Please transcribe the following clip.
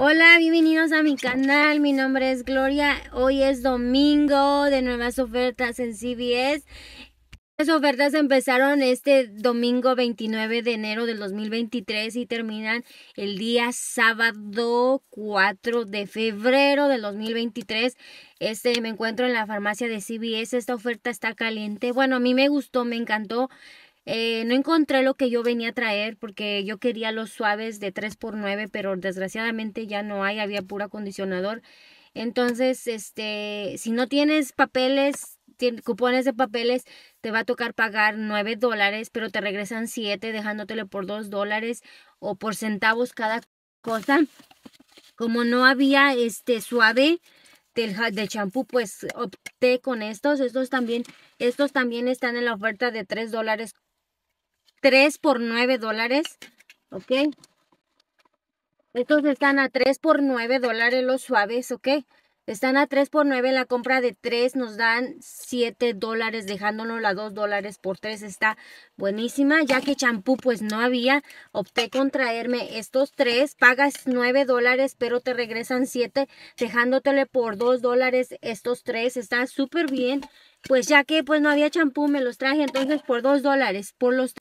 Hola, bienvenidos a mi canal. Mi nombre es Gloria. Hoy es domingo de nuevas ofertas en CBS. Las ofertas empezaron este domingo 29 de enero del 2023 y terminan el día sábado 4 de febrero del 2023. Este me encuentro en la farmacia de CBS. Esta oferta está caliente. Bueno, a mí me gustó, me encantó. Eh, no encontré lo que yo venía a traer porque yo quería los suaves de 3x9, pero desgraciadamente ya no hay, había puro acondicionador. Entonces, este, si no tienes papeles, cupones de papeles, te va a tocar pagar 9 dólares, pero te regresan 7 dejándotele por 2 dólares o por centavos cada cosa. Como no había este suave, del champú, pues opté con estos. Estos también, estos también están en la oferta de 3 dólares 3 por 9 dólares, ¿ok? Estos están a 3 por 9 dólares los suaves, ¿ok? Están a 3 por 9, la compra de 3 nos dan 7 dólares, dejándonos la 2 dólares por 3, está buenísima, ya que champú pues no había, opté con traerme estos 3, pagas 9 dólares, pero te regresan 7, dejándotele por 2 dólares estos 3, está súper bien, pues ya que pues no había champú, me los traje entonces por 2 dólares, por los